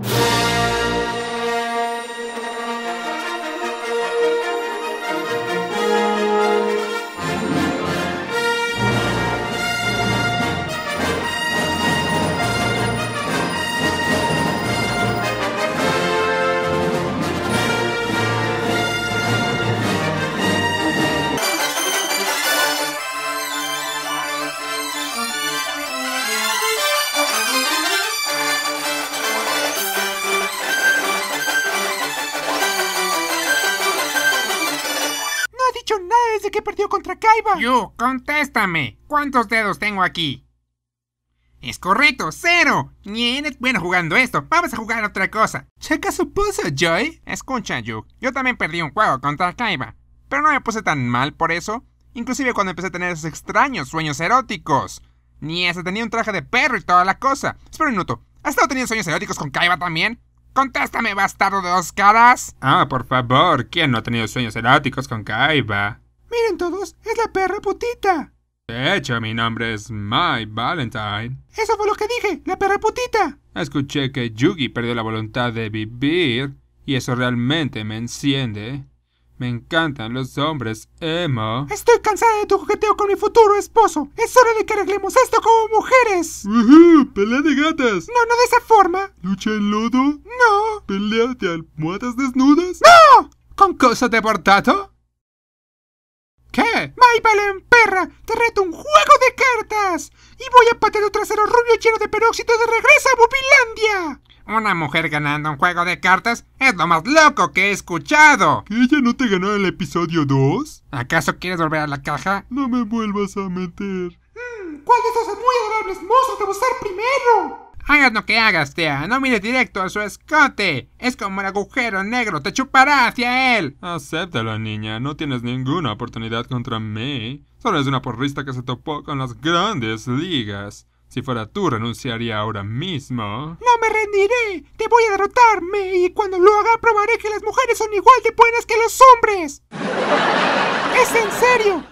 Yeah. ¿Qué perdió contra Kaiba. Yu, contéstame. ¿Cuántos dedos tengo aquí? Es correcto, cero. Ni bueno jugando esto. Vamos a jugar otra cosa. Checa su puso, Joy. Escucha, Yu. Yo también perdí un juego contra Kaiba. Pero no me puse tan mal por eso. Inclusive cuando empecé a tener esos extraños sueños eróticos. Ni ese tenía un traje de perro y toda la cosa. Espera un minuto. ¿Has estado teniendo sueños eróticos con Kaiba también? Contéstame, bastardo de dos caras. Ah, por favor, ¿quién no ha tenido sueños eróticos con Kaiba? Miren todos, es la perra putita. De hecho, mi nombre es My Valentine. Eso fue lo que dije, la perra putita. Escuché que Yugi perdió la voluntad de vivir y eso realmente me enciende. Me encantan los hombres, Emo. Estoy cansada de tu jugueteo con mi futuro esposo. Es hora de que arreglemos esto como mujeres. Uh ¡Pelea de gatas! No, no de esa forma. ¿Lucha en lodo? No. ¿Pelea de almohadas desnudas? ¡No! ¿Con cosas de portato? ¡Eh! Maybalen, perra! ¡Te reto un juego de cartas! ¡Y voy a patear tu trasero rubio lleno de peróxido de regreso a Bubilandia! Una mujer ganando un juego de cartas es lo más loco que he escuchado. ¿Que ella no te ganó en el episodio 2? ¿Acaso quieres volver a la caja? No me vuelvas a meter. Mm, ¿Cuál de esos muy adorables monstruos te usar primero? Hagas lo que hagas, Tea, no mires directo a su escote. Es como el agujero negro, te chupará hacia él. Acéptalo, niña, no tienes ninguna oportunidad contra mí. Solo es una porrista que se topó con las grandes ligas. Si fuera tú, renunciaría ahora mismo. No me rendiré. Te voy a derrotarme y cuando lo haga probaré que las mujeres son igual de buenas que los hombres. ¡Es en serio!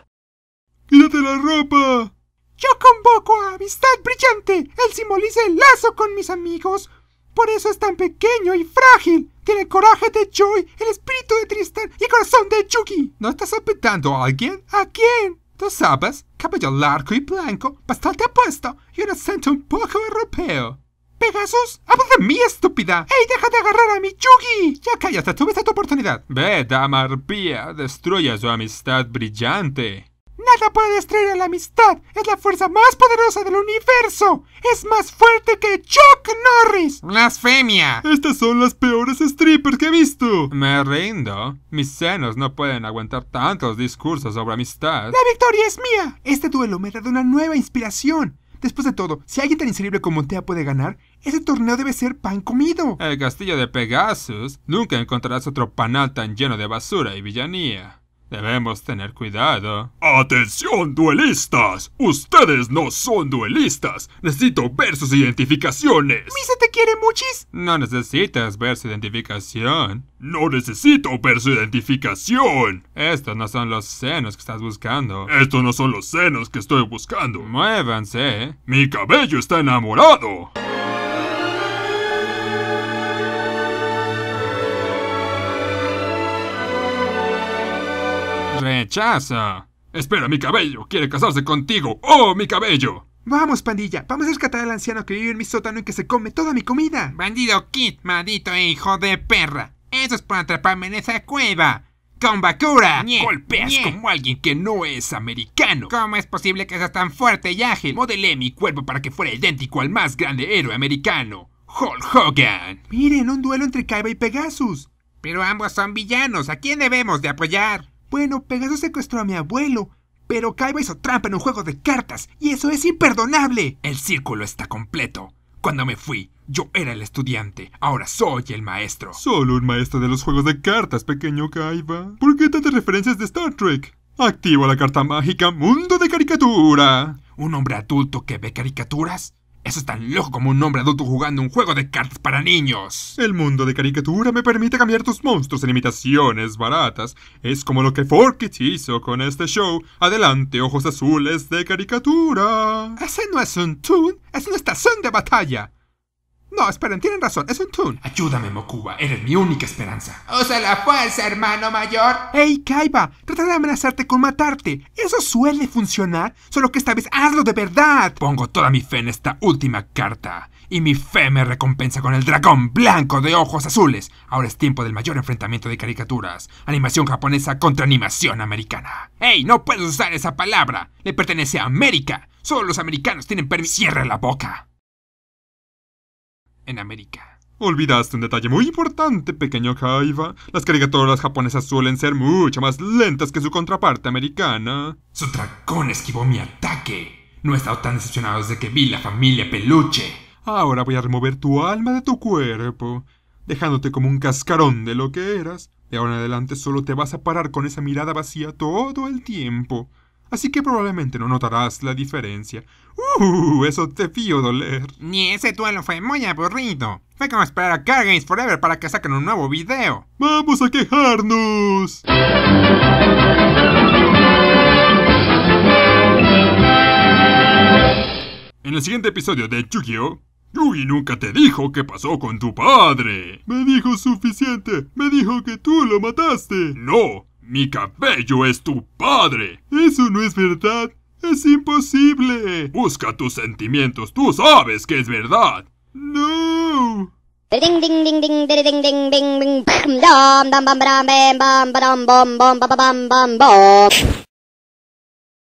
¡Quítate la ropa! Yo convoco a Amistad Brillante. Él simboliza el lazo con mis amigos. Por eso es tan pequeño y frágil. Tiene coraje de Joy, el espíritu de Tristan y el corazón de Yugi. ¿No estás apretando a alguien? ¿A quién? ¿Tú sabes, cabello largo y blanco, bastante apuesto y un acento un poco europeo. Pegasus, habla de mí, estúpida. ¡Ey, deja de agarrar a mi Yugi! Ya cállate, tuviste tu oportunidad. Ve, dama arpía, destruye su amistad brillante. Nada puede destruir la amistad. Es la fuerza más poderosa del universo. Es más fuerte que Chuck Norris. Blasfemia. Estas son las peores strippers que he visto. Me rindo. Mis senos no pueden aguantar tantos discursos sobre amistad. La victoria es mía. Este duelo me ha dado una nueva inspiración. Después de todo, si alguien tan insalible como Tea puede ganar, ese torneo debe ser pan comido. El castillo de Pegasus nunca encontrarás otro panal tan lleno de basura y villanía. Debemos tener cuidado. ¡Atención, duelistas! ¡Ustedes no son duelistas! Necesito ver sus identificaciones. ¿Misa te quiere muchis? No necesitas ver su identificación. No necesito ver su identificación. Estos no son los senos que estás buscando. Estos no son los senos que estoy buscando. Muévanse. Mi cabello está enamorado. rechaza. Espera, mi cabello. Quiere casarse contigo. ¡Oh, mi cabello! Vamos, pandilla, vamos a rescatar al anciano que vive en mi sótano y que se come toda mi comida. Bandido Kid, maldito hijo de perra. Eso es para atraparme en esa cueva. ¡Con Bakura! Golpeas como alguien que no es americano. ¿Cómo es posible que seas tan fuerte y ágil? Modelé mi cuerpo para que fuera idéntico al más grande héroe americano, Hulk Hogan. Miren, un duelo entre Kaiba y Pegasus. Pero ambos son villanos. ¿A quién debemos de apoyar? Bueno, Pegaso secuestró a mi abuelo, pero Kaiba hizo trampa en un juego de cartas, y eso es imperdonable. El círculo está completo. Cuando me fui, yo era el estudiante, ahora soy el maestro. Solo un maestro de los juegos de cartas, pequeño Kaiba. ¿Por qué tantas referencias de Star Trek? ¡Activo la carta mágica Mundo de Caricatura. ¿Un hombre adulto que ve caricaturas? Eso es tan loco como un hombre adulto jugando un juego de cartas para niños. El mundo de caricatura me permite cambiar tus monstruos en imitaciones baratas. Es como lo que Forkit hizo con este show. Adelante, ojos azules de caricatura. Ese no es un tune, es una estación de batalla. No, esperen, tienen razón, es un tune. Ayúdame, Mokuba, eres mi única esperanza. ¡Usa la fuerza, hermano mayor! ¡Ey, Kaiba! Trata de amenazarte con matarte. Eso suele funcionar, solo que esta vez hazlo de verdad. Pongo toda mi fe en esta última carta. Y mi fe me recompensa con el dragón blanco de ojos azules. Ahora es tiempo del mayor enfrentamiento de caricaturas. Animación japonesa contra animación americana. ¡Ey! No puedes usar esa palabra. Le pertenece a América. Solo los americanos tienen permiso. Cierra la boca en América. Olvidaste un detalle muy importante, pequeño Kaiba. Las caricaturas japonesas suelen ser mucho más lentas que su contraparte americana. Su dragón esquivó mi ataque. No he estado tan decepcionado desde que vi la familia peluche. Ahora voy a remover tu alma de tu cuerpo, dejándote como un cascarón de lo que eras. De ahora en adelante solo te vas a parar con esa mirada vacía todo el tiempo así que probablemente no notarás la diferencia. ¡Uh! Eso te fío doler. Ni ese duelo fue muy aburrido. Fue como esperar a Car Forever para que saquen un nuevo video. ¡Vamos a quejarnos! En el siguiente episodio de yu gi nunca te dijo qué pasó con tu padre. Me dijo suficiente. Me dijo que tú lo mataste. No, mi cabello es tu padre. Eso no es verdad. Es imposible. Busca tus sentimientos. Tú sabes que es verdad. No.